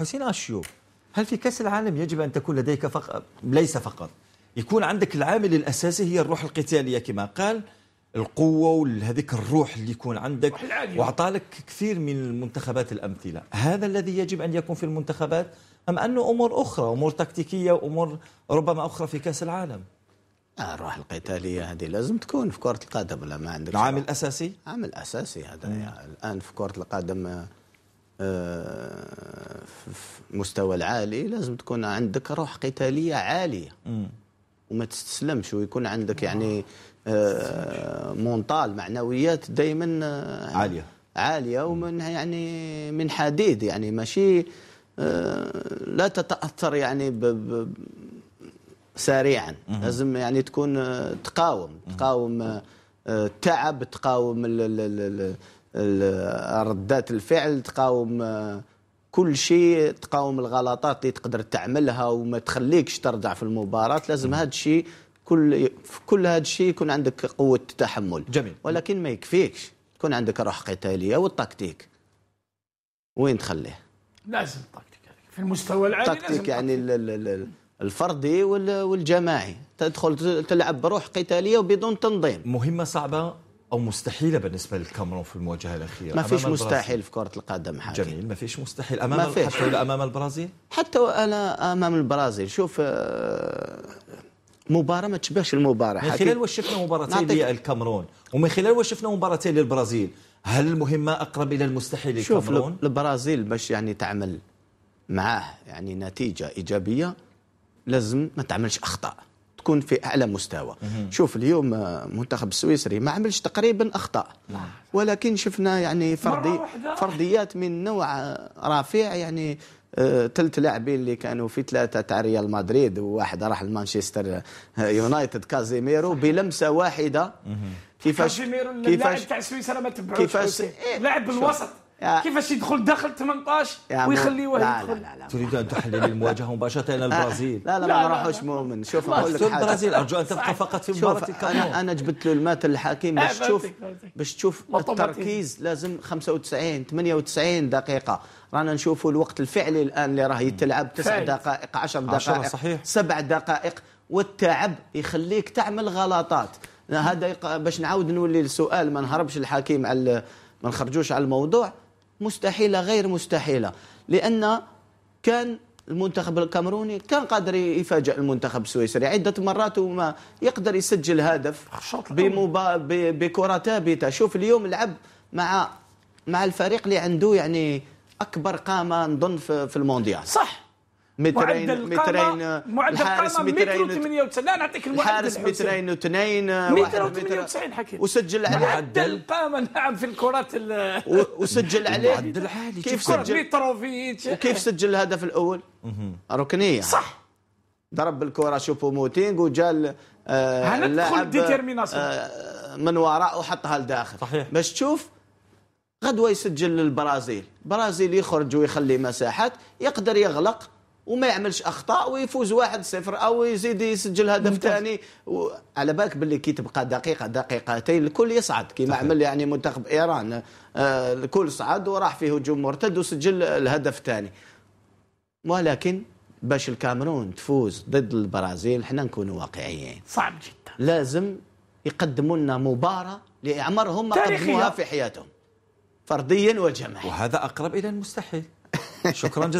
حسين أشيو هل في كأس العالم يجب أن تكون لديك فقط ليس فقط يكون عندك العامل الأساسي هي الروح القتالية كما قال القوة وهذيك الروح اللي يكون عندك وأعطالك كثير من المنتخبات الأمثلة هذا الذي يجب أن يكون في المنتخبات أم أنه أمور أخرى أمور تكتيكية وأمور ربما أخرى في كأس العالم آه الروح القتالية هذه لازم تكون في كرة القدم لا ما عندك عامل أساسي عامل أساسي هذا يعني الآن في كرة القدم آه، في آه، المستوى العالي لازم تكون عندك روح قتاليه عاليه وما تستسلمش ويكون عندك يعني آه، مونطال معنويات دائما آه، عاليه عاليه ومن يعني من حديد يعني ماشي لا تتاثر يعني ب ب سريعا لازم يعني تكون تقاوم تقاوم التعب تقاوم ردات الفعل تقاوم آه، كل شيء تقاوم الغلطات اللي تقدر تعملها وما تخليكش ترجع في المباراه لازم هذا الشيء كل في كل هذا الشيء يكون عندك قوه تحمل جميل ولكن ما يكفيكش تكون عندك روح قتاليه والتكتيك وين تخليه لازم التكتيك يعني. في المستوى العالي التكتيك يعني الفردي والجماعي تدخل تلعب بروح قتاليه وبدون تنظيم مهمه صعبه او مستحيله بالنسبه للكاميرون في المواجهه الاخيره ما فيش مستحيل في كره القدم حاجه جميل ما فيش مستحيل امام فيش. حتى امام البرازيل حتى انا امام البرازيل شوف آه، مباراه ما تشبهش المباراه من خلال واش شفنا مباراتين للكاميرون ومن خلال واش شفنا مباراتين للبرازيل هل المهمه اقرب الى المستحيل للكاميرون شوف البرازيل باش يعني تعمل معاه يعني نتيجه ايجابيه لازم ما تعملش اخطاء تكون في اعلى مستوى شوف اليوم آه، منتخب السويسري ما عملش تقريبا اخطاء نعم. ولكن شفنا يعني فردي فرديات من نوع آه، رفيع يعني آه، ثلاث لاعبين اللي كانوا في ثلاثه تاع ريال مدريد وواحد راح لمانشستر يونايتد كازيميرو بلمسه واحده كيفاش كازيميرو اللاعب تاع سويسرا ما تبعوش كيفاش إيه. لاعب بالوسط كيفاش يدخل داخل 18 ويخليوه يدخل لا لا لا تريد ان تحلل المواجهه مباشره الى البرازيل لا لا ما نروحوش مؤمن شوف اقول لك حاجه البرازيل ارجو ان تبقى فقط في مباراه انا انا جبت له المثل الحكيم باش تشوف باش تشوف التركيز لازم 95 98 دقيقه رانا نشوفوا الوقت الفعلي الان اللي راه يتلعب 9 دقائق 10 دقائق 7 دقائق والتعب يخليك تعمل غلطات هذا باش نعاود نولي السؤال ما نهربش الحكيم على ما نخرجوش على الموضوع مستحيله غير مستحيله لان كان المنتخب الكاميروني كان قادر يفاجئ المنتخب السويسري عدة مرات وما يقدر يسجل هدف بمبا... ب... بكرة ثابتة شوف اليوم لعب مع مع الفريق اللي عنده يعني أكبر قامة نظن في المونديال صح مترين مترين معدل الحارس مترين 98 لا نعطيك المعدل الحارس مترين اثنين متر 98 حكيم وسجل عليه معدل قامه نعم في الكرات وسجل عليه معدل عالي كيف سجل وكيف سجل الهدف الاول ركنيه صح ضرب بالكره شوفوا موتينغ وجا اللاعب من وراء وحطها لداخل صحيح باش تشوف غدوه يسجل للبرازيل البرازيل يخرج ويخلي مساحات يقدر يغلق وما يعملش اخطاء ويفوز واحد صفر او يزيد يسجل هدف ثاني على بالك باللي كي تبقى دقيقه دقيقتين الكل يصعد كيما عمل يعني منتخب ايران آه، الكل صعد وراح فيه هجوم مرتد وسجل الهدف الثاني ولكن باش الكاميرون تفوز ضد البرازيل حنا نكونوا واقعيين صعب جدا لازم يقدموا لنا مباراه لاعمارهم ما قدموها في حياتهم فرديا وجماعيا وهذا اقرب الى المستحيل شكرا جزيلا